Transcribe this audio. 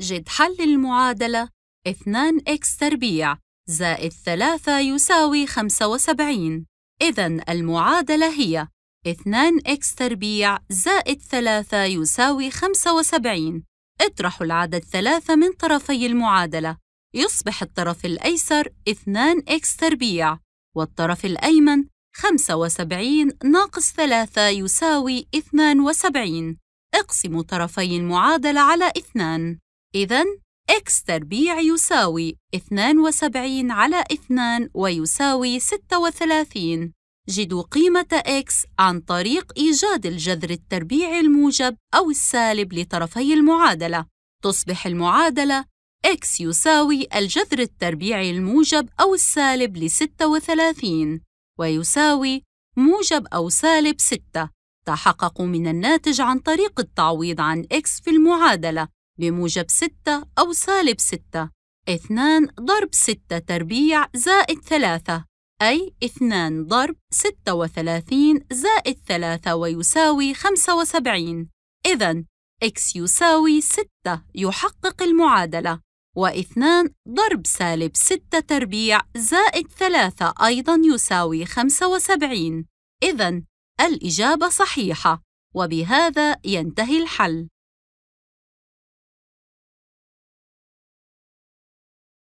جد حل المعادلة 2x تربيع زائد 3 يساوي 75 إذا المعادلة هي 2x تربيع زائد 3 يساوي 75 اطرحوا العدد 3 من طرفي المعادلة يصبح الطرف الأيسر 2x تربيع والطرف الأيمن 75 ناقص 3 يساوي 72 اقسموا طرفي المعادلة على 2 إذا x تربيع يساوي 72 على 2 ويساوي 36 جدوا قيمة x عن طريق إيجاد الجذر التربيعي الموجب أو السالب لطرفي المعادلة تصبح المعادلة x يساوي الجذر التربيعي الموجب أو السالب ل 36 ويساوي موجب أو سالب 6 تحقق من الناتج عن طريق التعويض عن x في المعادلة بموجب 6 أو سالب 6 2 ضرب 6 تربيع زائد 3 أي 2 ضرب 36 زائد 3 ويساوي 75 إذن x يساوي 6 يحقق المعادلة واثنان ضرب سالب 6 تربيع زائد 3 أيضاً يساوي 75 إذن الإجابة صحيحة وبهذا ينتهي الحل